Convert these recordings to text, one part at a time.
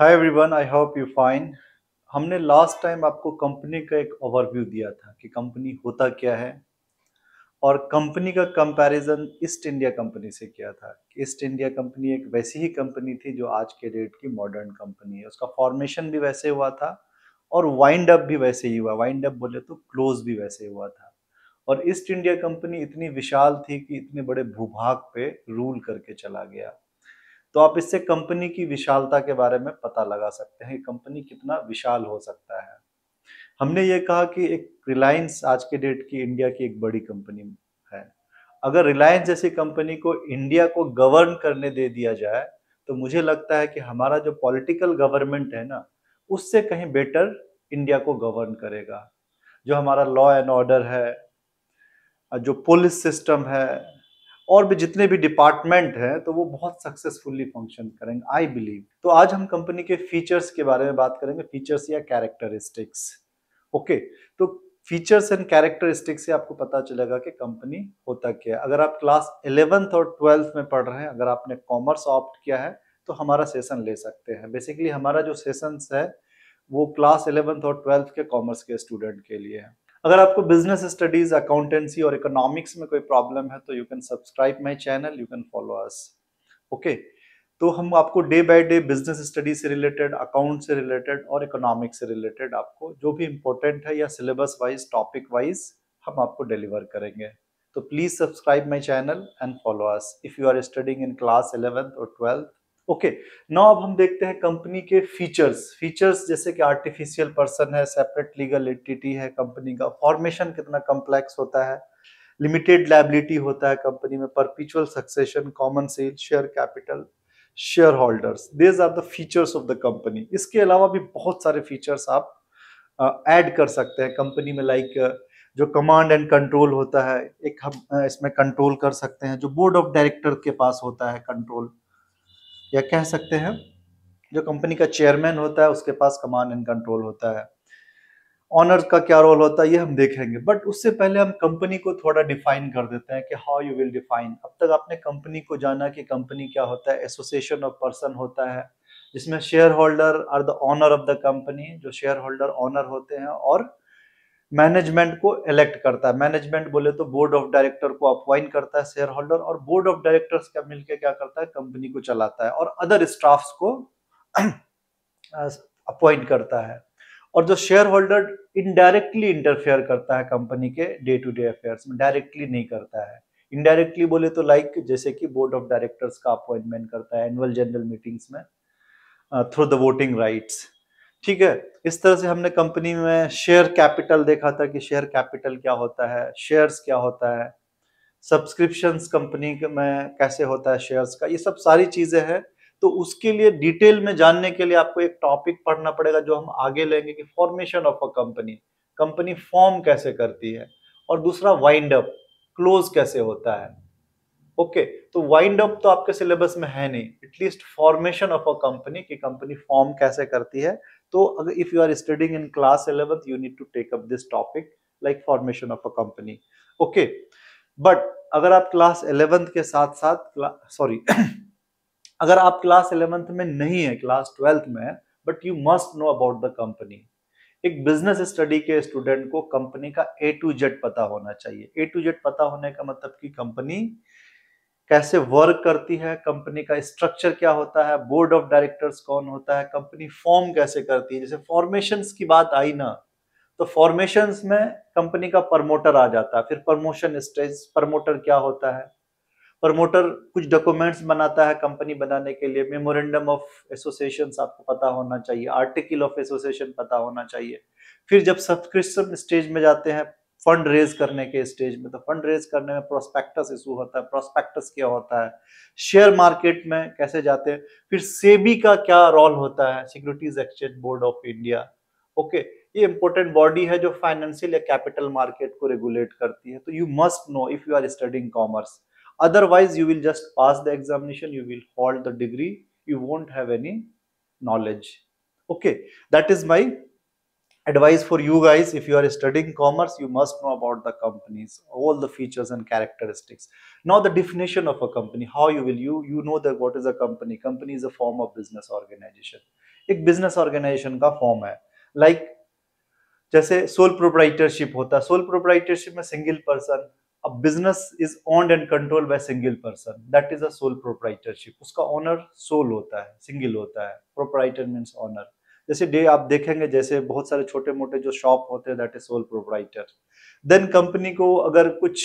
Hi everyone I hope you fine हमने last time आपको company का एक ओवरव्यू दिया था कि कंपनी होता क्या है और कंपनी का कंपैरिजन ईस्ट इंडिया कंपनी से किया था ईस्ट इंडिया कंपनी एक वैसी ही कंपनी थी जो आज के डेट की मॉडर्न कंपनी है उसका फॉर्मेशन भी वैसे हुआ था और वाइंड अप भी वैसे ही हुआ वाइंड अप बोले तो क्लोज भी वैसे हुआ था और ईस्ट इंडिया कंपनी इतनी विशाल थी कि इतने बड़े भूभाग पे रूल करके चला गया तो आप इससे कंपनी की विशालता के बारे में पता लगा सकते हैं कंपनी कितना विशाल हो सकता है हमने ये कहा कि एक रिलायंस आज के डेट की इंडिया की एक बड़ी कंपनी है अगर रिलायंस जैसी कंपनी को इंडिया को गवर्न करने दे दिया जाए तो मुझे लगता है कि हमारा जो पॉलिटिकल गवर्नमेंट है ना उससे कहीं बेटर इंडिया को गवर्न करेगा जो हमारा लॉ एंड ऑर्डर है जो पुलिस सिस्टम है और भी जितने भी डिपार्टमेंट हैं तो वो बहुत सक्सेसफुली फंक्शन करेंगे आई बिलीव तो आज हम कंपनी के फीचर्स के बारे में बात करेंगे फीचर्स या कैरेक्टरिस्टिक्स ओके तो फीचर्स एंड कैरेक्टरिस्टिक्स से आपको पता चलेगा कि कंपनी होता क्या है अगर आप क्लास इलेवेंथ और ट्वेल्थ में पढ़ रहे हैं अगर आपने कॉमर्स ऑप्ट किया है तो हमारा सेशन ले सकते हैं बेसिकली हमारा जो सेशंस है वो क्लास इलेवेंथ और ट्वेल्थ के कॉमर्स के स्टूडेंट के लिए है अगर आपको बिजनेस स्टडीज अकाउंटेंसी और इकोनॉमिक्स में कोई प्रॉब्लम है तो you can subscribe my channel you can follow us okay तो हम आपको day by day business study से रिलेटेड अकाउंट से रिलेटेड और इकोनॉमिक्स से रिलेटेड आपको जो भी इम्पोर्टेंट है या सिलेबस वाइज टॉपिक वाइज हम आपको डिलीवर करेंगे तो please subscribe my channel and follow us if you are studying in class eleventh और ट्वेल्थ ओके नाउ अब हम देखते हैं कंपनी के फीचर्स फीचर्स जैसे कि आर्टिफिशियल पर्सन है सेपरेट लीगल एंटिटी है कंपनी का फॉर्मेशन कितना कम्प्लेक्स होता है लिमिटेड लाइबिलिटी होता है कंपनी में perpetual succession common seal share capital share holders these are the features of the company इसके अलावा भी बहुत सारे फीचर्स आप ऐड uh, कर सकते हैं कंपनी में लाइक like, uh, जो कमांड एंड कंट्रोल होता है एक हम इसमें कंट्रोल कर सकते हैं जो बोर्ड ऑफ डायरेक्टर के पास होता है कंट्रोल या कह सकते हैं जो कंपनी का चेयरमैन होता है उसके पास कमांड एंड कंट्रोल होता है ऑनर का क्या रोल होता है ये हम देखेंगे बट उससे पहले हम कंपनी को थोड़ा डिफाइन कर देते हैं कि हाउ यू विल डिफाइन अब तक आपने कंपनी को जाना कि कंपनी क्या होता है एसोसिएशन ऑफ पर्सन होता है जिसमें share holder are the owner of the company जो शेयर होल्डर ऑनर होते हैं और मैनेजमेंट को इलेक्ट करता है मैनेजमेंट बोले तो बोर्ड ऑफ डायरेक्टर को अपॉइंट करता है शेयर होल्डर और बोर्ड ऑफ डायरेक्टर्स का मिलकर क्या करता है कंपनी को चलाता है और अदर स्टाफ्स को अपॉइंट करता है और जो शेयर होल्डर इनडायरेक्टली इंटरफेयर करता है कंपनी के डे टू डे अफेयर्स में डायरेक्टली नहीं करता है इनडायरेक्टली बोले तो लाइक जैसे कि बोर्ड ऑफ डायरेक्टर्स का अपॉइंटमेंट करता है एनुअल जनरल मीटिंग्स में थ्रू द वोटिंग राइट्स ठीक है इस तरह से हमने कंपनी में शेयर कैपिटल देखा था कि शेयर कैपिटल क्या होता है शेयर्स क्या होता है सब्सक्रिप्शंस कंपनी में कैसे होता है शेयर्स का ये सब सारी चीज़ें हैं तो उसके लिए डिटेल में जानने के लिए आपको एक टॉपिक पढ़ना पड़ेगा जो हम आगे लेंगे कि formation of a company company form कैसे करती है और दूसरा वाइंड अप क्लोज कैसे होता है ओके तो वाइंड अप तो आपके सिलेबस में है नहीं at least formation of a company की कंपनी फॉर्म कैसे करती है तो अगर if you are studying in class eleventh you need to take up this topic like formation of a company okay but अगर आप क्लास इलेवंथ के साथ साथ सॉरी अगर आप क्लास इलेवेंथ में नहीं है क्लास ट्वेल्थ में है but you must know about the company एक बिजनेस स्टडी के स्टूडेंट को कंपनी का ए टू जेड पता होना चाहिए ए टू जेड पता होने का मतलब कि कंपनी कैसे वर्क करती है कंपनी का स्ट्रक्चर क्या होता है बोर्ड ऑफ डायरेक्टर्स कौन होता है कंपनी फॉर्म कैसे करती है जैसे फॉर्मेशन की बात आई ना तो फॉर्मेशन में कंपनी का प्रमोटर आ जाता है फिर प्रमोशन स्टेज प्रमोटर क्या होता है प्रमोटर कुछ डॉक्यूमेंट्स बनाता है कंपनी बनाने के लिए मेमोरेंडम ऑफ एसोसिएशन आपको पता होना चाहिए आर्टिकल ऑफ एसोसिएशन पता होना चाहिए फिर जब सब्सक्रिप्शन स्टेज में जाते हैं फंड रेज करने के स्टेज में तो फंड रेज करने में प्रोस्पेक्टस इशू होता है प्रोस्पेक्टस क्या होता है शेयर मार्केट में कैसे जाते हैं फिर सेबी का क्या रोल होता है securities exchange board of India okay ये इंपॉर्टेंट बॉडी है जो फाइनेंशियल या कैपिटल मार्केट को रेगुलेट करती है तो you must know if you are studying commerce otherwise you will just pass the examination you will hold the degree you won't have any knowledge okay that is my advice for you guys if you are studying commerce you must know about the companies all the features and characteristics now the definition of a company how you will you you know that what is a company company is a form of business organization a business organization ka form hai. like just sole proprietorship hota. sole proprietorship a single person a business is owned and controlled by single person that is a sole proprietorship uska owner sole hota hai, single hota hai. proprietor means owner जैसे दे, आप देखेंगे जैसे बहुत सारे छोटे मोटे जो shop होते हैं that is sole proprietor then company को अगर कुछ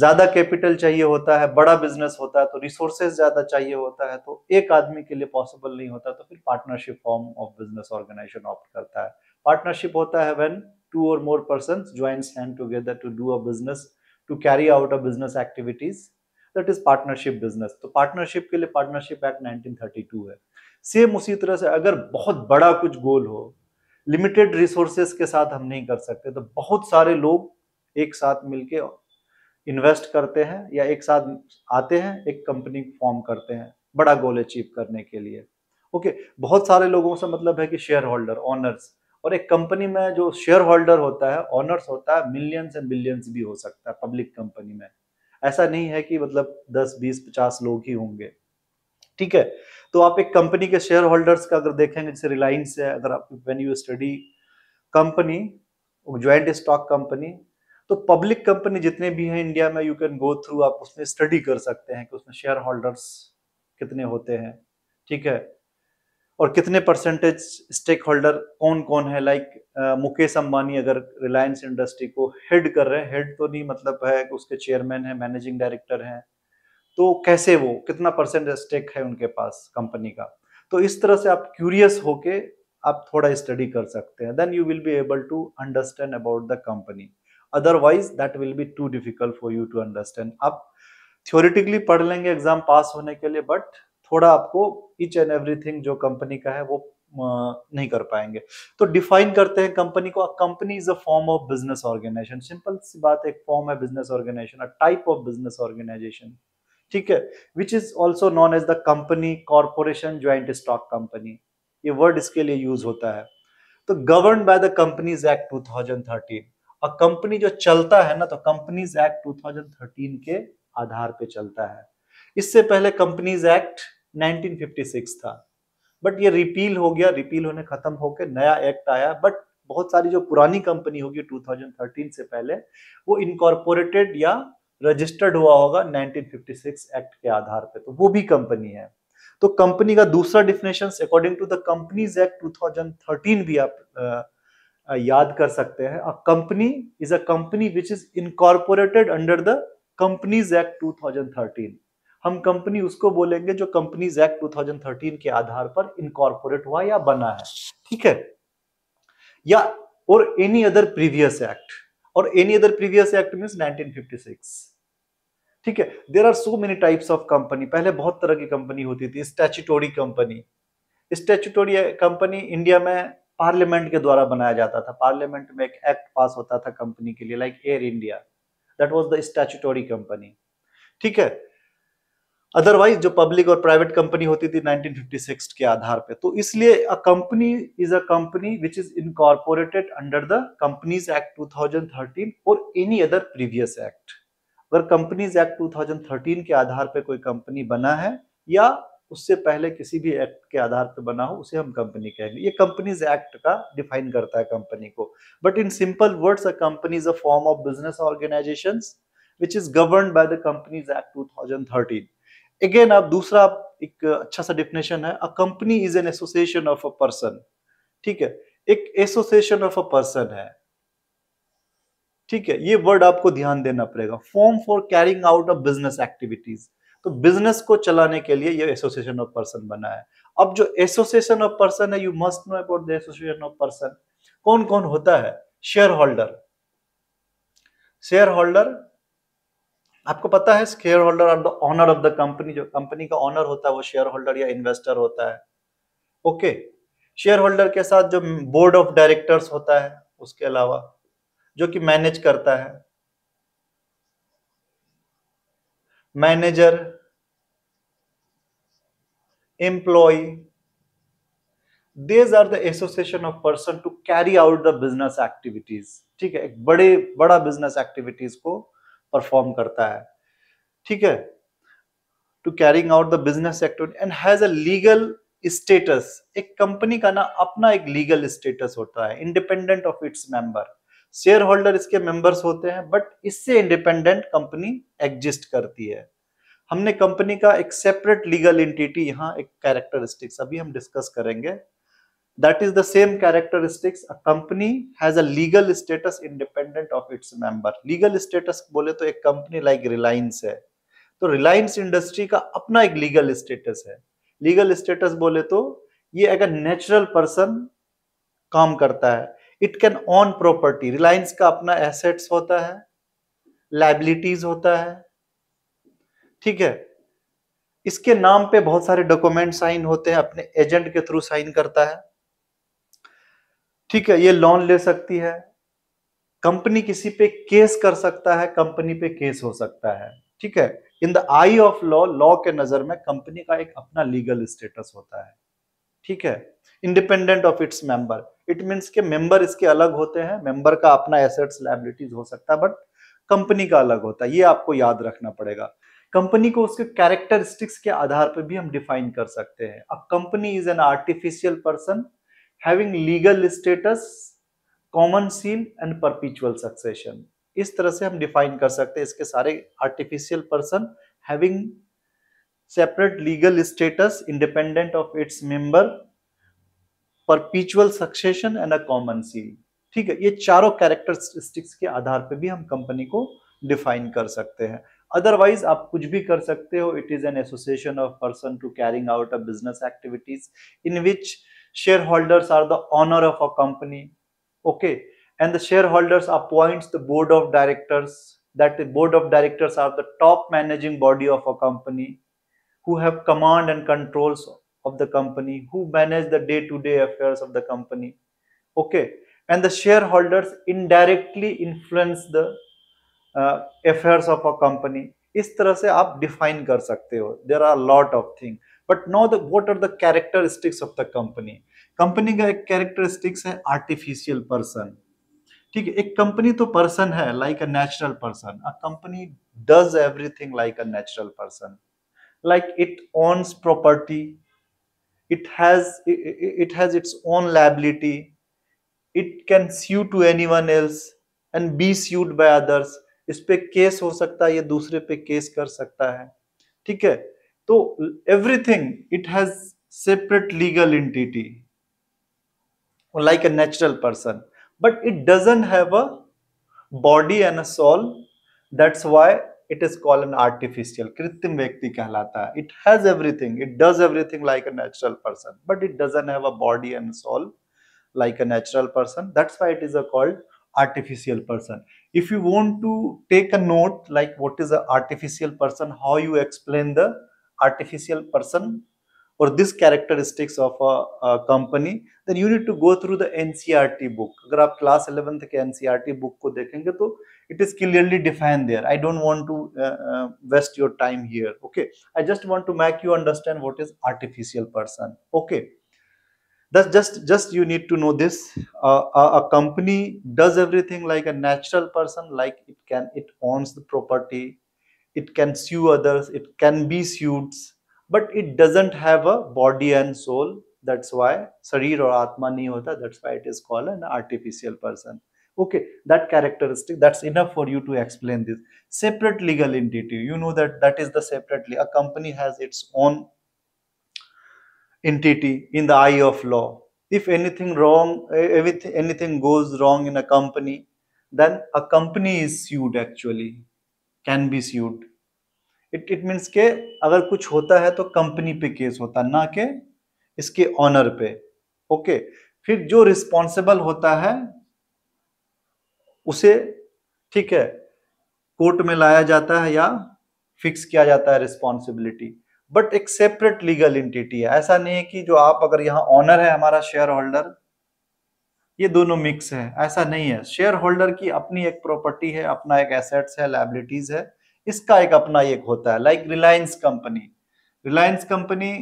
ज्यादा कैपिटल चाहिए होता है बड़ा बिजनेस होता है तो रिसोर्सेज ज्यादा चाहिए होता है तो एक आदमी के लिए पॉसिबल नहीं होता तो फिर partnership form of business organization opt करता है पार्टनरशिप होता है व्हेन टू और more person joint hand together to do a business to carry out a business activities that is partnership business तो पार्टनरशिप के लिए पार्टनरशिप एक्ट नाइनटीन है same उसी तरह से अगर बहुत बड़ा कुछ गोल हो लिमिटेड रिसोर्सेस के साथ हम नहीं कर सकते तो बहुत सारे लोग एक साथ मिलके इन्वेस्ट करते हैं या एक साथ आते हैं एक कंपनी फॉर्म करते हैं बड़ा गोल अचीव करने के लिए ओके okay, बहुत सारे लोगों से मतलब है कि शेयर होल्डर ऑनर्स और एक कंपनी में जो शेयर होल्डर होता है ऑनर्स होता है मिलियंस एंड बिलियंस भी हो सकता है पब्लिक कंपनी में ऐसा नहीं है कि मतलब 10 20 50 लोग ही होंगे ठीक है तो आप एक कंपनी के शेयर होल्डर्स का अगर देखेंगे जैसे रिलायंस है अगर आप when you study company joint stock company तो पब्लिक कंपनी जितने भी हैं इंडिया में यू कैन गो थ्रू आप उसमें स्टडी कर सकते हैं कि उसमें शेयर होल्डर्स कितने होते हैं ठीक है और कितने परसेंटेज स्टेक होल्डर कौन कौन है लाइक uh, मुकेश अंबानी अगर रिलायंस इंडस्ट्री को हेड कर रहे हैं हेड तो नहीं मतलब है उसके चेयरमैन है मैनेजिंग डायरेक्टर हैं तो कैसे वो कितना परसेंट स्टेक है उनके पास कंपनी का तो इस तरह से आप क्यूरियस होके आप थोड़ा स्टडी कर सकते हैं then you will be able to understand about the company otherwise that will be too difficult for you to understand आप थ्योरिटिकली पढ़ लेंगे एग्जाम पास होने के लिए बट थोड़ा आपको ईच एंड एवरीथिंग जो कंपनी का है वो नहीं कर पाएंगे तो डिफाइन करते हैं कंपनी को company is a form of business organization simple सी बात एक फॉर्म है business organization a type of business organization ठीक है which is also known as the company corporation joint stock company ये वर्ड इसके लिए यूज होता है तो govern by the companies act two thousand thirteen और कंपनी जो चलता है ना तो companies act two thousand thirteen के आधार पे चलता है इससे पहले कंपनीज एक्ट 1956 था बट ये रिपील हो गया रिपील होने खत्म होकर नया एक्ट आया बट बहुत सारी जो पुरानी कंपनी होगी 2013 से पहले वो इनकॉर्पोरेटेड या रजिस्टर्ड हुआ होगा 1956 एक्ट के आधार पे तो वो भी कंपनी है तो कंपनी का दूसरा definition according to the companies act 2013 भी आप याद कर सकते हैं a company is a company which is incorporated under the companies act 2013 हम कंपनी उसको बोलेंगे जो कंपनीज एक्ट 2013 के आधार पर इनकॉर्पोरेट हुआ या बना है ठीक है या और एनी अदर प्रीवियस एक्ट और any other previous act mean 1956 ठीक है there are so many types of company पहले बहुत तरह की कंपनी होती थी statutory company statutory company India में पार्लियामेंट के द्वारा बनाया जाता था पार्लियामेंट में एक एक्ट पास होता था कंपनी के लिए like Air India that was the statutory company ठीक है अदरवाइज जो पब्लिक और प्राइवेट कंपनी होती थी 1956 के आधार पे तो इसलिए a company is a company which is incorporated under the companies act 2013 और एनी अदर प्रीवियस एक्ट अगर कंपनीज एक्ट 2013 के आधार पे कोई कंपनी बना है या उससे पहले किसी भी एक्ट के आधार पर बना हो उसे हम कंपनी कहेंगे ये कंपनीज एक्ट का डिफाइन करता है कंपनी को but in simple words a company is a form of business organization which is govern by the companies act 2013 again आप दूसरा एक अच्छा सा डेफिनेशन है a company is an association of a person ठीक है एक एसोसिएशन ऑफ अ पर्सन है ठीक है ये वर्ड आपको ध्यान देना पड़ेगा form for carrying out of business activities तो बिजनेस को चलाने के लिए ये एसोसिएशन ऑफ पर्सन बना है अब जो एसोसिएशन ऑफ पर्सन है you must know about the association of person कौन कौन होता है शेयर होल्डर शेयर होल्डर आपको पता है share holder are the owner of the company जो कंपनी का ऑनर होता है वो शेयर होल्डर या इन्वेस्टर होता है ओके शेयर होल्डर के साथ जो बोर्ड ऑफ डायरेक्टर्स होता है उसके अलावा जो कि मैनेज करता है manager employ these are the association of person to carry out the business activities ठीक है एक बड़े बड़ा बिजनेस एक्टिविटीज को परफॉर्म करता है ठीक है to carrying out the business activity and has a legal status एक कंपनी का ना अपना एक लीगल स्टेटस होता है independent of its member share holder इसके मेंबर्स होते हैं बट इससे इंडिपेंडेंट कंपनी एग्जिस्ट करती है हमने कंपनी का एक सेपरेट लीगल एंटिटी यहाँ एक कैरेक्टरिस्टिक्स अभी हम डिस्कस करेंगे that is the same characteristics a company has a legal status independent of its member legal status bole to एक company like Reliance hai to Reliance industry ka apna ek legal status hai legal status बोले तो ये एक natural person kaam karta hai it can own property Reliance का अपना assets होता है liabilities होता है ठीक है इसके नाम पे बहुत सारे डॉक्यूमेंट साइन होते हैं अपने एजेंट के थ्रू साइन करता है ठीक है ये लोन ले सकती है कंपनी किसी पे केस कर सकता है कंपनी पे केस हो सकता है ठीक है in the eye of law law के नजर में कंपनी का एक अपना लीगल स्टेटस होता है ठीक है independent of its member it means के मेंबर इसके अलग होते हैं मेंबर का अपना एसेट्स लाइबिलिटीज हो सकता है बट कंपनी का अलग होता है ये आपको याद रखना पड़ेगा कंपनी को उसके कैरेक्टरिस्टिक्स के आधार पर भी हम डिफाइन कर सकते हैं अब company is an artificial person having legal status common seal and perpetual succession इस तरह से हम डिफाइन कर सकते हैं इसके सारे artificial person having separate legal status independent of its member perpetual succession and a common seal ठीक है ये चारों कैरेक्टरिस्टिक्स के आधार पर भी हम कंपनी को डिफाइन कर सकते हैं अदरवाइज आप कुछ भी कर सकते हो it is an association of person to carrying out a business activities in which shareholders are the owner of a company okay and the shareholders appoints the board of directors that the board of directors are the top managing body of a company who have command and controls of the company who manage the day-to-day -day affairs of the company okay and the shareholders indirectly influence the uh, affairs of a company इस तरह से आप define कर सकते हो there are lot of things. But know the what are the characteristics of the company company का एक characteristics है आर्टिफिशियल पर्सन ठीक है एक कंपनी तो पर्सन है like a natural person a company does everything like a natural person like it owns property it has it has its own own it can can to anyone else and be sued by others इस पे case हो सकता है ये दूसरे पे case कर सकता है ठीक है So everything, it has separate legal entity like a natural person but it doesn't have a body and a soul that's why it is called an artificial कृत्रिम व्यक्ति कहलाता it has everything it does everything like a natural person but it doesn't have a body and soul like a natural person that's why it is called artificial person if you want to take a note like what is an artificial person how you explain the artificial person or this characteristics of a, a, company then you need to go through the ncrt book If you class 11th ke ncrt book ko dekhenge to it is clearly defined there i don't want to uh, uh, waste your time here okay i just want to make you understand what is artificial person okay that's just just you need to know this uh, a, a company does everything like a natural person like it can it owns the property it can sue others, it can be sued, but it doesn't have a body and soul. That's why sarir or atma nahi hota. That's why it is called an artificial person. Okay, that characteristic, that's enough for you to explain this. Separate legal entity, you know that that is the separately. A company has its own entity in the eye of law. If anything wrong, anything goes wrong in a company, then a company is sued actually can be sued it it means के अगर कुछ होता है तो company पे case होता ना के इसके ऑनर पे ओके फिर जो रिस्पॉन्सिबल होता है उसे ठीक है कोर्ट में लाया जाता है या फिक्स किया जाता है रिस्पॉन्सिबिलिटी बट एक सेपरेट लीगल इंटिटी है ऐसा नहीं है कि जो आप अगर यहाँ ऑनर है हमारा शेयर होल्डर ये दोनों मिक्स है ऐसा नहीं है शेयर होल्डर की अपनी एक प्रॉपर्टी है अपना एक एसेट्स है लाइबिलिटीज है इसका एक अपना एक होता है like Reliance company Reliance company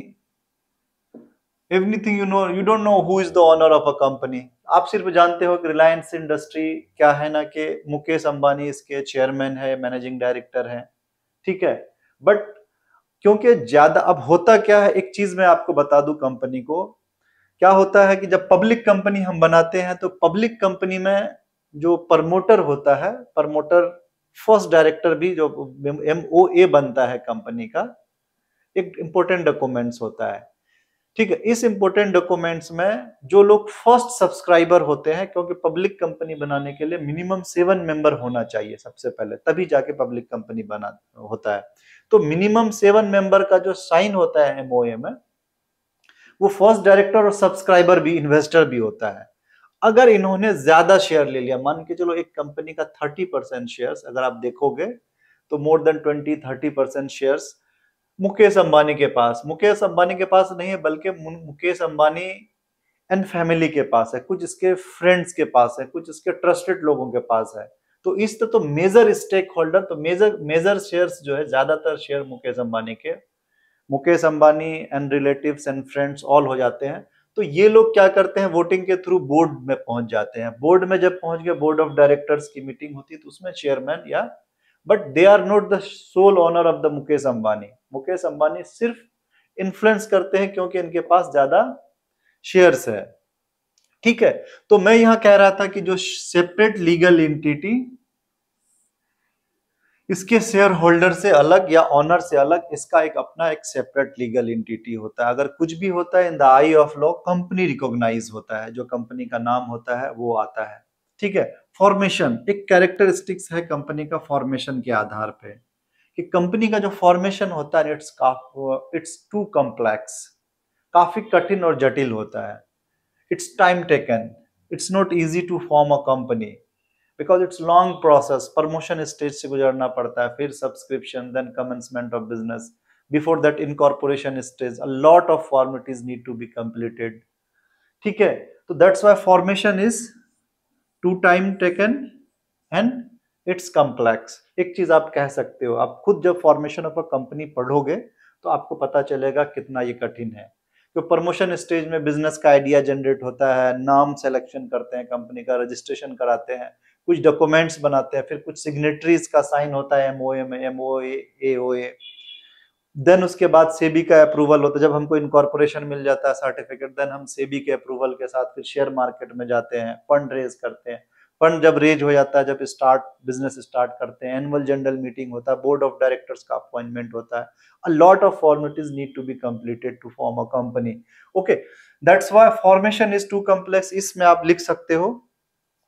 thing you know you don't know who is the owner of a company आप सिर्फ जानते हो कि रिलायंस इंडस्ट्री क्या है ना कि मुकेश अंबानी इसके चेयरमैन है मैनेजिंग डायरेक्टर है ठीक है बट क्योंकि ज्यादा अब होता क्या है एक चीज मैं आपको बता दू कंपनी को क्या होता है कि जब पब्लिक कंपनी हम बनाते हैं तो पब्लिक कंपनी में जो प्रमोटर होता है प्रमोटर फर्स्ट डायरेक्टर भी जो एम ओ ए बनता है कंपनी का एक इम्पोर्टेंट डॉक्यूमेंट्स होता है ठीक है इस इम्पोर्टेंट डॉक्यूमेंट्स में जो लोग फर्स्ट सब्सक्राइबर होते हैं क्योंकि पब्लिक कंपनी बनाने के लिए मिनिमम सेवन मेंबर होना चाहिए सबसे पहले तभी जाके पब्लिक कंपनी बना होता है तो मिनिमम सेवन मेंबर का जो साइन होता है एमओए में वो फर्स्ट डायरेक्टर और सब्सक्राइबर भी इन्वेस्टर भी होता है अगर इन्होंने ज्यादा शेयर ले लिया मान के चलो एक कंपनी का थर्टी परसेंट शेयर अगर आप देखोगे तो more than twenty thirty percent share Mukesh Ambani के पास मुकेश अंबानी के पास नहीं है बल्कि मुकेश अंबानी एंड फैमिली के पास है कुछ इसके फ्रेंड्स के पास है कुछ इसके ट्रस्टेड लोगों के पास है तो इस तो मेजर स्टेक होल्डर तो मेजर मेजर शेयर्स जो है ज्यादातर शेयर मुकेश अंबानी के Mukesh Ambani and relative and friends all हो जाते हैं तो ये लोग क्या करते हैं वोटिंग के थ्रू बोर्ड में पहुंच जाते हैं बोर्ड में जब पहुंच गए बोर्ड ऑफ डायरेक्टर्स की मीटिंग होती है तो उसमें चेयरमैन या but they are not the sole owner of the Mukesh Ambani Mukesh Ambani सिर्फ इन्फ्लुएंस करते हैं क्योंकि इनके पास ज्यादा शेयर्स है ठीक है तो मैं यहां कह रहा था कि जो सेपरेट लीगल एंटिटी इसके शेयर होल्डर से अलग या ऑनर से अलग इसका एक अपना एक सेपरेट लीगल इंटिटी होता है अगर कुछ भी होता है in the eye of law company recognise होता है जो कंपनी का नाम होता है वो आता है ठीक है फॉर्मेशन एक कैरेक्टरिस्टिक्स है कंपनी का फॉर्मेशन के आधार पे कि कंपनी का जो फॉर्मेशन होता है इट्स इट्स टू कॉम्प्लेक्स काफी कठिन और जटिल होता है it's time taken it's not easy to form a company because it's long process promotion stage से गुजरना पड़ता है फिर subscription then commencement of business before that incorporation stage a lot of formalities need to be completed ठीक है तो that's why formation is too time taken and it's complex एक चीज आप कह सकते हो आप खुद जब फॉर्मेशन ऑफ अ कंपनी पढ़ोगे तो आपको पता चलेगा कितना ये कठिन है तो प्रमोशन स्टेज में बिजनेस का आइडिया जनरेट होता है नाम सेलेक्शन करते हैं कंपनी का रजिस्ट्रेशन कराते हैं कुछ डॉक्यूमेंट्स बनाते हैं फिर कुछ सिग्नेटरीज का साइन होता है M O M M O A O A then उसके बाद सेबी का अप्रूवल होता है जब हमको इनकॉर्पोरेशन मिल जाता है सर्टिफिकेट देन हम सेबी के अप्रूवल के साथ फिर शेयर मार्केट में जाते हैं फंड रेज करते हैं फंड जब रेज हो जाता है जब स्टार्ट बिजनेस स्टार्ट करते हैं एनुअल जनरल मीटिंग होता है बोर्ड ऑफ डायरेक्टर्स का अपॉइंटमेंट होता है a lot of formalities need to be completed to form a company okay that's why formation is too complex इसमें आप लिख सकते हो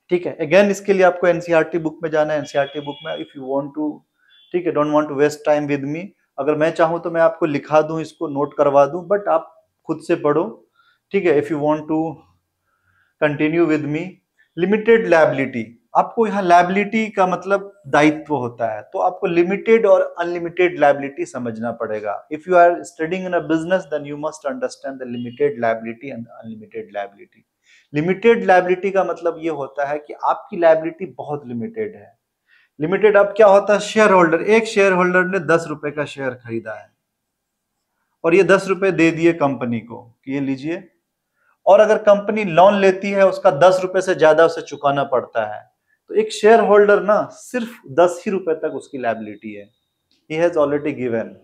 ठीक है अगेन इसके लिए आपको एनसीआर बुक e में जाना है एनसीआर बुक e में इफ यू वांट टू ठीक है don't want to waste time with me अगर मैं चाहूँ तो मैं आपको लिखा दूँ इसको नोट करवा दूँ बट आप खुद से पढ़ो ठीक है if you want to continue with me limited liability आपको यहाँ लाइबिलिटी का मतलब दायित्व होता है तो आपको लिमिटेड और अनलिमिटेड लाइबिलिटी समझना पड़ेगा if you are studying in a business then you must understand the limited liability and unlimited liability limited liability का मतलब ये होता है कि आपकी लाइबिलिटी बहुत लिमिटेड है लिमिटेड अब क्या होता है शेयर होल्डर एक शेयर होल्डर ने दस रुपए का शेयर खरीदा है और ये दस रुपए दे दिए कंपनी को कि ये लीजिए और अगर कंपनी लोन लेती है उसका दस रुपए से ज्यादा उसे चुकाना पड़ता है तो एक शेयर होल्डर ना सिर्फ दस ही रुपए तक उसकी लाइबिलिटी है he has already given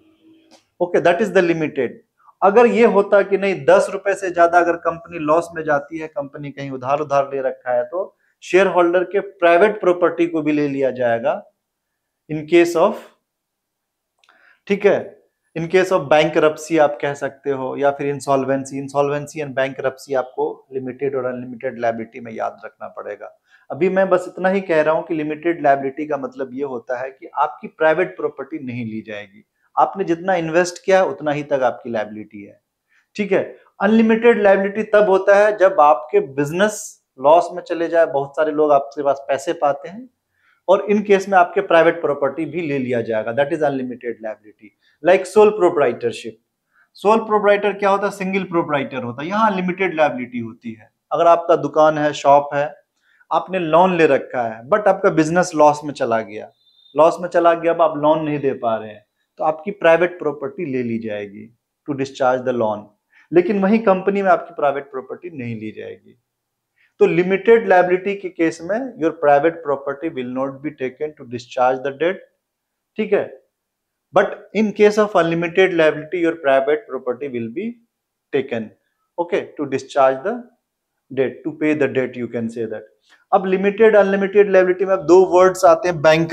okay that is the limited अगर ये होता कि नहीं दस रुपए से ज्यादा अगर कंपनी लॉस में जाती है कंपनी कहीं उधार उधार ले रखा है तो शेयर होल्डर के प्राइवेट प्रॉपर्टी को भी ले लिया जाएगा इन केस ऑफ ठीक है इन केस ऑफ बैंक आप कह सकते हो या फिर इंसॉल्वेंसी इंसॉल्वेंसी एंड बैंक आपको लिमिटेड और अनलिमिटेड लाइबिलिटी में याद रखना पड़ेगा अभी मैं बस इतना ही कह रहा हूं कि लिमिटेड लाइबिलिटी का मतलब ये होता है कि आपकी प्राइवेट प्रॉपर्टी नहीं ली जाएगी आपने जितना इन्वेस्ट किया उतना ही तक आपकी लाइबिलिटी है ठीक है अनलिमिटेड लाइबिलिटी तब होता है जब आपके बिजनेस लॉस में चले जाए बहुत सारे लोग आपके पास पैसे पाते हैं और इन केस में आपके प्राइवेट प्रॉपर्टी भी ले लिया जाएगा that is unlimited liability like sole proprietorship sole proprietor क्या होता है सिंगल प्रोपराइटर होता है यहाँ अनलिमिटेड लाइबिलिटी होती है अगर आपका दुकान है शॉप है आपने लोन ले रखा है बट आपका बिजनेस लॉस में चला गया लॉस में चला गया अब आप लोन नहीं दे पा रहे हैं तो आपकी प्राइवेट प्रॉपर्टी ले ली जाएगी टू डिस्चार्ज द लोन लेकिन वही कंपनी में आपकी प्राइवेट प्रॉपर्टी नहीं ली जाएगी तो लिमिटेड लाइबिलिटी के केस में your private property will not be taken to discharge the debt ठीक है but in case of unlimited liability your private property will be taken okay to discharge the debt to pay the debt you can say that अब limited unlimited liability में अब दो words आते हैं bank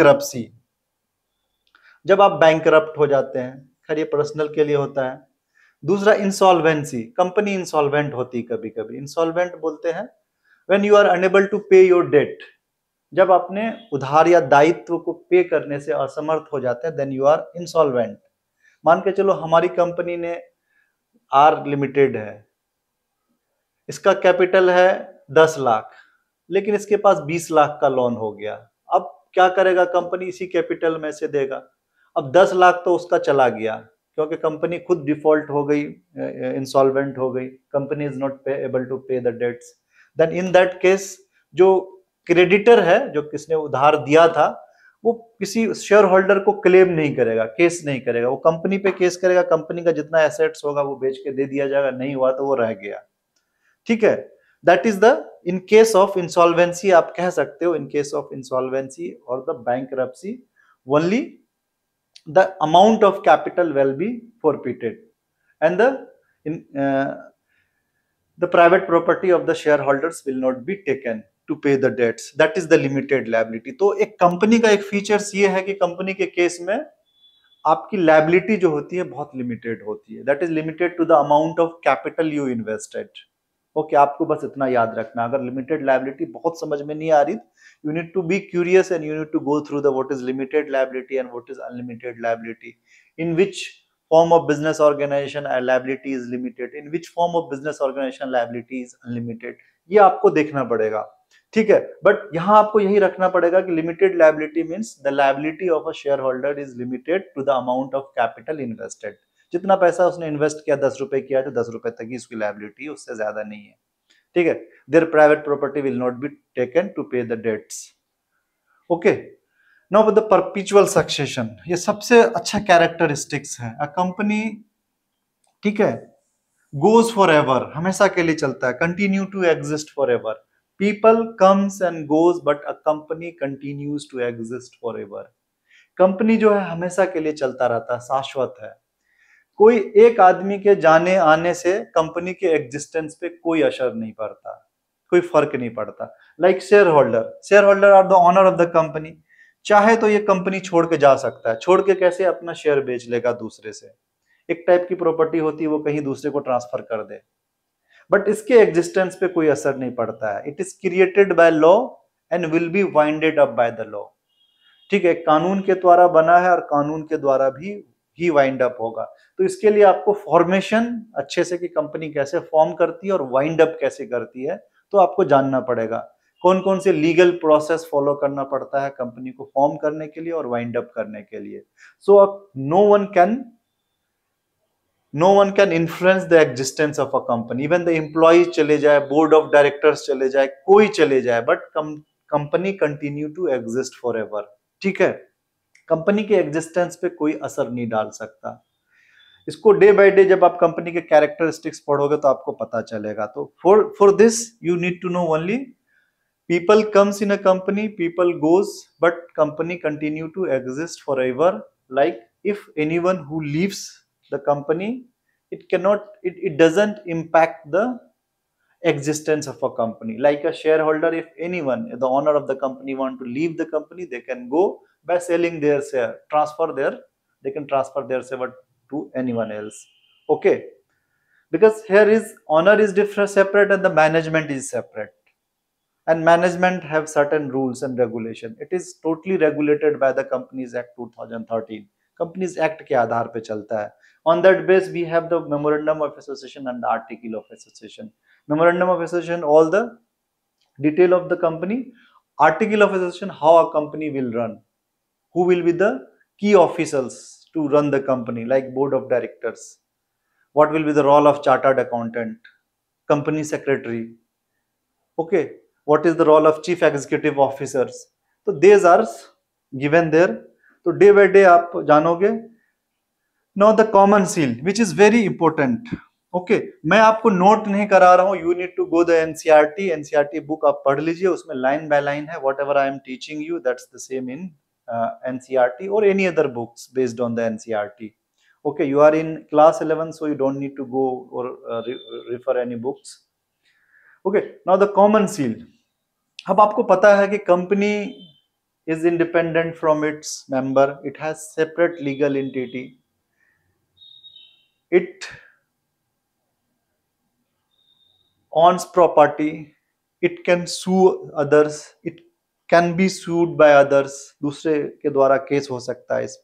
जब आप बैंक हो जाते हैं खैर ये पर्सनल के लिए होता है दूसरा इंसॉल्वेंसी कंपनी इंसॉल्वेंट होती है कभी कभी इंसॉल्वेंट बोलते हैं when you are unable to pay your debt जब अपने उधार या दायित्व को पे करने से असमर्थ हो जाते हैं देन यू आर इंसॉल्वेंट मान के चलो हमारी कंपनी ने आर लिमिटेड है इसका कैपिटल है दस लाख लेकिन इसके पास बीस लाख का लोन हो गया अब क्या करेगा कंपनी इसी कैपिटल में से देगा अब दस लाख तो उसका चला गया क्योंकि कंपनी खुद डिफॉल्ट हो गई इंसॉल्वेंट हो गई company is not pay able to pay the debts then in that case जो क्रेडिटर है जो किसने उधार दिया था वो किसी शेयर होल्डर को क्लेम नहीं करेगा केस नहीं करेगा वो कंपनी पे केस करेगा कंपनी का जितना एसेट्स होगा वो बेच के दे दिया जाएगा नहीं हुआ तो वो रह गया ठीक है that is the in case of insolvency आप कह सकते हो इन केस ऑफ इंसॉल्वेंसी और the bank only the amount of capital will be forfeited and the in, uh, the private property of the shareholders will not be to pay the debts that is the limited liability तो एक company का एक features ये है कि company के case में आपकी लाइबिलिटी जो होती है बहुत लिमिटेड होती है that is limited to the amount of capital you invested okay okay, आपको बस इतना याद रखना अगर लिमिटेड लाइबिलिटी बहुत समझ में नहीं आ रही you need to be curious and you need to go through the what is limited liability and what is unlimited liability in which form of business organisation liability is limited in which form of business organisation liability is unlimited ये आपको देखना पड़ेगा ठीक है but यहाँ आपको यही रखना पड़ेगा कि limited liability means the liability of a share holder is limited to the amount of capital invested जितना पैसा उसने इन्वेस्ट किया दस रुपए किया तो दस रुपए तक ही उसकी लाइबिलिटी उससे ज्यादा नहीं है ठीक है their private property will not be taken to pay the debts okay no with the perpetual succession ये सबसे अच्छा कैरेक्टरिस्टिक्स है अ कंपनी ठीक है गोज फॉर एवर हमेशा के लिए चलता है continue to exist forever people comes and goes but a company continues to exist forever company जो है हमेशा के लिए चलता रहता है शाश्वत है कोई एक आदमी के जाने आने से कंपनी के एग्जिस्टेंस पे कोई असर नहीं पड़ता कोई फर्क नहीं पड़ता like share holder share holder are the owner of the company चाहे तो ये कंपनी छोड़ के जा सकता है छोड़ के कैसे अपना शेयर बेच लेगा दूसरे से एक टाइप की प्रॉपर्टी होती है वो कहीं दूसरे को ट्रांसफर कर दे बट इसके एग्जिस्टेंस पे कोई असर नहीं पड़ता है it is created by law and will be winded up by the law ठीक है कानून के द्वारा बना है और कानून के द्वारा भी ही वाइंड अप होगा तो इसके लिए आपको फॉर्मेशन अच्छे से कि कंपनी कैसे फॉर्म करती है और वाइंड अप कैसे करती है तो आपको जानना पड़ेगा कौन कौन से लीगल प्रोसेस फॉलो करना पड़ता है कंपनी को फॉर्म करने के लिए और वाइंड अप करने के लिए so no one can no one can influence the existence of a company even the employees चले जाए बोर्ड ऑफ डायरेक्टर्स चले जाए कोई चले जाए but company continue to exist forever ठीक है कंपनी के एग्जिस्टेंस पे कोई असर नहीं डाल सकता इसको डे बाय डे जब आप कंपनी के कैरेक्टरिस्टिक्स पढ़ोगे तो आपको पता चलेगा तो for for this you need to know only people comes in a company people goes but company continue to exist forever like if anyone who leaves the company it cannot it it doesn't impact the existence of a company like a shareholder if anyone the owner of the company want to leave the company they can go by selling their share transfer their they can transfer their share to anyone else okay because here is owner is different separate and the management is separate and management have certain rules and regulation it is totally regulated by the companies act 2013 companies act के आधार पर चलता है on that base we have the memorandum of association and article of association memorandum of association all the detail of the company article of association how a company will run who will be the key officers to run the company like board of directors what will be the role of chartered accountant company secretary okay what is the role of chief executive officers तो these are given there तो day by day आप जानोगे now the common seal which is very important okay मैं आपको note नहीं करा रहा हूँ you need to go the NCR NCERT book आप पढ़ लीजिए उसमें लाइन बाय लाइन है whatever I am teaching you that's the same in NCERT और any other books based on the NCR okay you are in class 11 so you don't need to go or uh, re refer any books okay now the common अब आपको पता है कि company is independent from its member. It has separate legal entity. It owns property. It can sue others. It can be sued by others. दूसरे के द्वारा case हो सकता है इस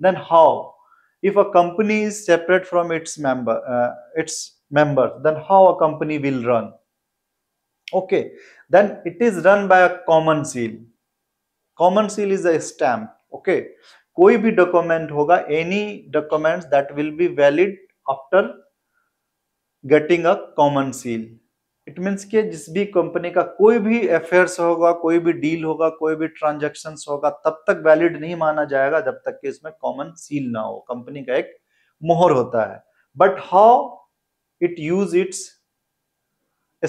Then how? If a company is separate from its member, uh, its member, then how a company will run? Okay, then it is run by a common seal. Common seal is a stamp okay कोई भी document होगा any document that will be valid after getting a common seal it means के जिस भी company का कोई भी affairs होगा कोई भी डील होगा कोई भी ट्रांजेक्शन होगा तब तक वैलिड नहीं माना जाएगा जब तक कि इसमें कॉमन सील ना हो कंपनी का एक मोहर होता है but how it use it's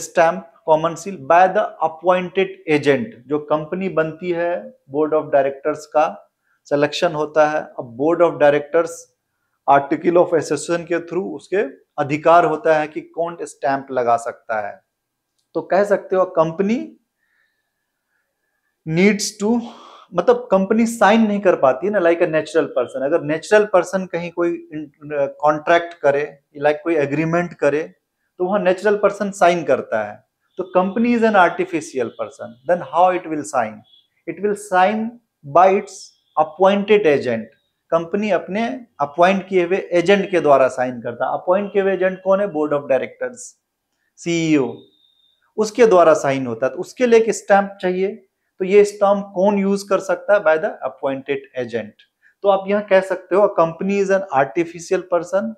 stamp common seal by the appointed agent जो कंपनी बनती है बोर्ड ऑफ डायरेक्टर्स का सिलेक्शन होता है अब board of directors article of association के थ्रू उसके अधिकार होता है कि कौन स्टैंप लगा सकता है तो कह सकते हो कंपनी नीड्स टू मतलब कंपनी साइन नहीं कर पाती है ना लाइक अ नेचुरल पर्सन अगर नेचुरल पर्सन कहीं कोई कॉन्ट्रैक्ट करे लाइक like कोई एग्रीमेंट करे तो वह नेचुरल पर्सन साइन करता है तो company is an artificial person then how it will sign it will sign by its appointed agent company अपने अपॉइंट किए हुए एजेंट के द्वारा साइन करता अपॉइंट किए हुए एजेंट कौन है बोर्ड ऑफ डायरेक्टर्स सीईओ उसके द्वारा साइन होता है तो उसके लिए एक स्टैंप चाहिए तो ये स्टैंप कौन यूज कर सकता है बाय द अपॉइंटेड एजेंट तो आप यहां कह सकते हो company is an artificial person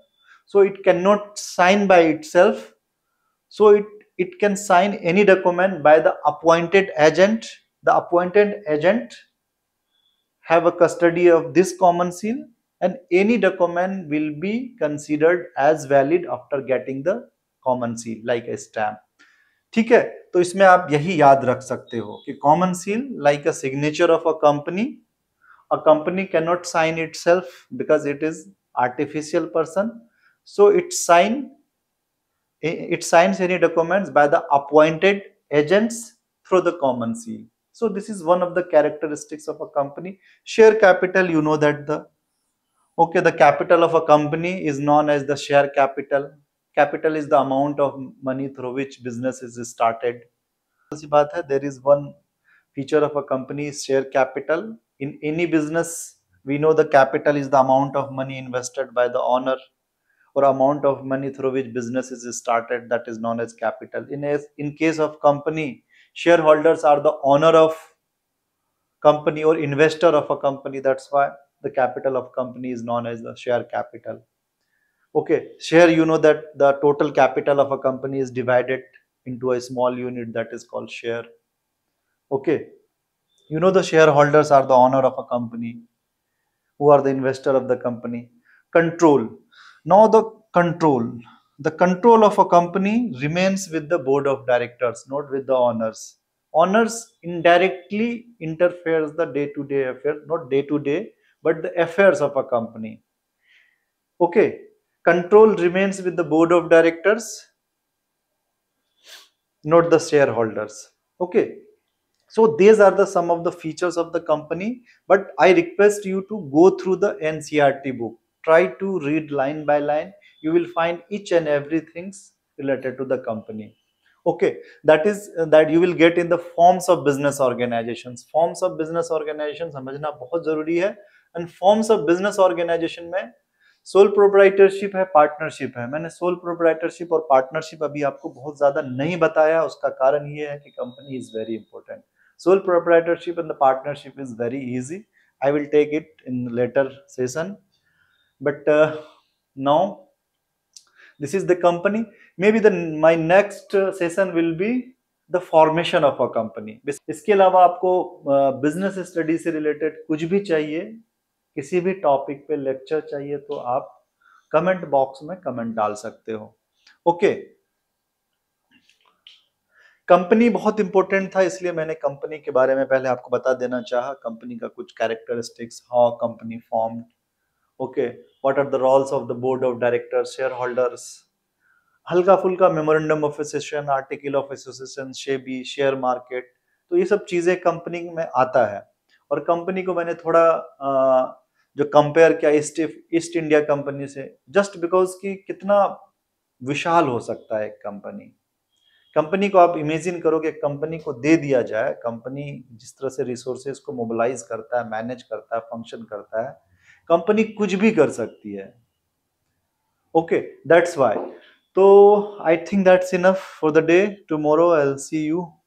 so it can not sign by it so it it can sign any document by the appointed agent the appointed agent have a custody of this common seal and any document will be considered as valid after getting the common seal like a stamp ठीक है तो इसमें आप यही याद रख सकते हो कि common seal like a signature of a company a company can not sign it it is because it is artificial person so it sign it signs any documents by the appointed agents through the common seal. So this is one of the characteristics of a company. Share capital, you know that the okay, the capital of a company is known as the share capital. Capital is the amount of money through which business is started. There is one feature of a company share capital. In any business, we know the capital is the amount of money invested by the owner or amount of money through which business is started that is known as capital in a, in case of company shareholders are the owner of company or investor of a company that's why the capital of company is known as the share capital okay share you know that the total capital of a company is divided into a small unit that is called share okay you know the shareholders are the owner of a company who are the investor of the company control now the control. The control of a company remains with the board of directors, not with the owners. Owners indirectly interferes the day-to-day affair, affairs, not day-to-day, -day, but the affairs of a company. Okay, control remains with the board of directors, not the shareholders. Okay, so these are the some of the features of the company, but I request you to go through the NCRT book try to read line by line you will find each and everything related to the company okay that is that you will get in the forms of business organizations forms of business organization samajhna bahut zaruri hai and forms of business organization mein sole proprietorship है partnership है मैंने sole proprietorship और partnership अभी आपको बहुत ज्यादा नहीं बताया उसका कारण ये है कि company is very important sole proprietorship and the partnership is very easy I will take it in later session but uh, now this is the company maybe the my next uh, session will be the formation of a company iske alawa aapko business uh, study से related कुछ भी चाहिए किसी भी topic पे lecture चाहिए तो आप कमेंट बॉक्स में कमेंट डाल सकते हो ओके okay. कंपनी बहुत इंपॉर्टेंट था इसलिए मैंने कंपनी के बारे में पहले आपको बता देना चाहा कंपनी का कुछ characteristics how company formed okay what are the roles of the board of directors, shareholders, हल्का फुल्का memorandum of association article of association SEBI share market तो ये सब चीज़ें कंपनी में आता है और कंपनी को मैंने थोड़ा जो कंपेयर किया ईस्ट ईस्ट इंडिया कंपनी से जस्ट बिकॉज कि कितना विशाल हो सकता है एक कंपनी कंपनी को आप इमेजिन करो कि कंपनी को दे दिया जाए कंपनी जिस तरह से रिसोर्सेज को मोबिलाइज करता है मैनेज करता है फंक्शन करता है कंपनी कुछ भी कर सकती है ओके दैट्स वाई तो I think that's enough for the day tomorrow I see you